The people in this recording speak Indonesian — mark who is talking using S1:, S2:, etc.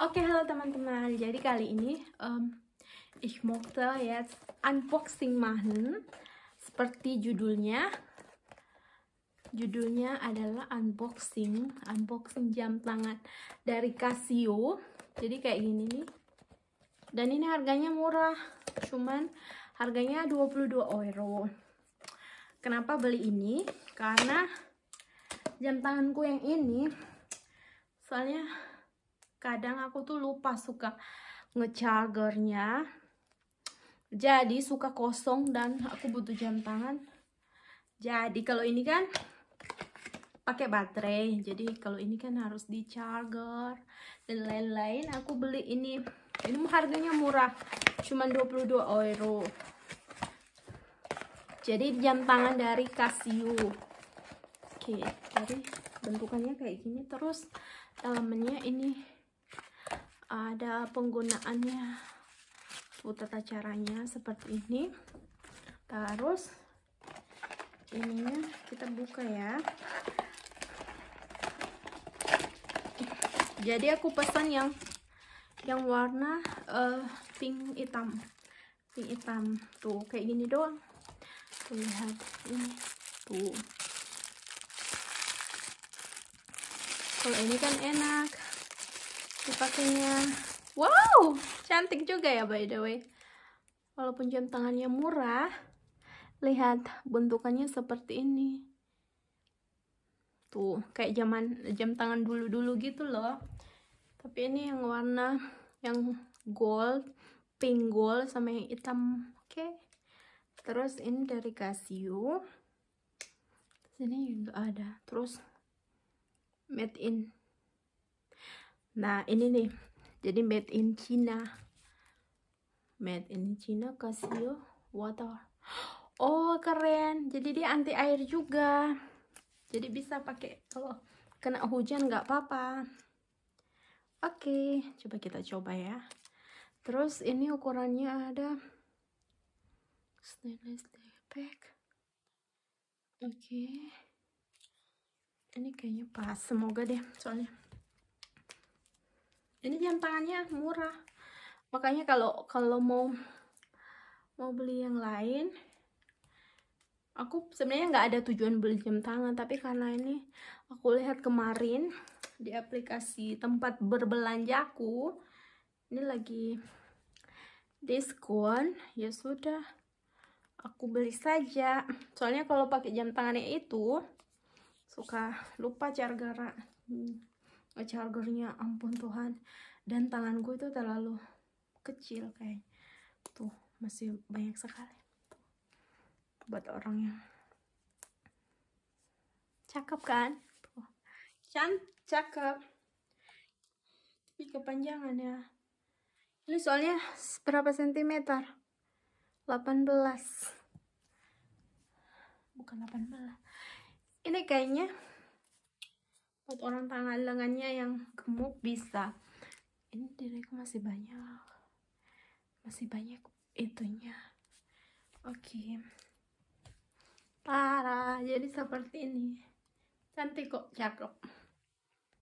S1: Oke, okay, halo teman-teman. Jadi kali ini um, ich möchte jetzt unboxing machen seperti judulnya. Judulnya adalah unboxing, unboxing jam tangan dari Casio. Jadi kayak gini nih. Dan ini harganya murah, cuman harganya 22 euro. Kenapa beli ini? Karena jam tanganku yang ini soalnya kadang aku tuh lupa suka ngechargernya jadi suka kosong dan aku butuh jam tangan jadi kalau ini kan pakai baterai jadi kalau ini kan harus di charger dan lain-lain aku beli ini ini harganya murah cuman 22 euro jadi jam tangan dari Casio oke dari bentukannya kayak gini terus elemennya ini ada penggunaannya tata caranya seperti ini terus ininya kita buka ya jadi aku pesan yang yang warna uh, pink hitam pink hitam tuh kayak gini doang lihat ini tuh kalau ini kan enak dipakainya wow cantik juga ya by the way walaupun jam tangannya murah lihat bentukannya seperti ini tuh kayak zaman jam tangan dulu-dulu gitu loh tapi ini yang warna yang gold pink gold sama yang hitam oke okay. terus ini dari Casio sini juga ada terus made in Nah ini nih, jadi made in China. Made in China Casio water. Oh keren, jadi dia anti air juga. Jadi bisa pakai kalau kena hujan nggak apa-apa. Oke, coba kita coba ya. Terus ini ukurannya ada stainless pack. Oke. Ini kayaknya pas, semoga deh soalnya ini jam tangannya murah makanya kalau kalau mau mau beli yang lain aku sebenarnya nggak ada tujuan beli jam tangan tapi karena ini aku lihat kemarin di aplikasi tempat berbelanjaku ini lagi diskon ya sudah aku beli saja soalnya kalau pakai jam tangannya itu suka lupa cara gara. hmm chargernya ampun Tuhan dan tanganku itu terlalu kecil kayak tuh masih banyak sekali buat orang yang cakep kan tuh cakep tapi kepanjangannya ini soalnya berapa sentimeter 18 bukan 18 ini kayaknya buat orang tangan lengannya yang gemuk bisa ini diriku masih banyak masih banyak itunya oke okay. parah jadi seperti ini cantik kok cakep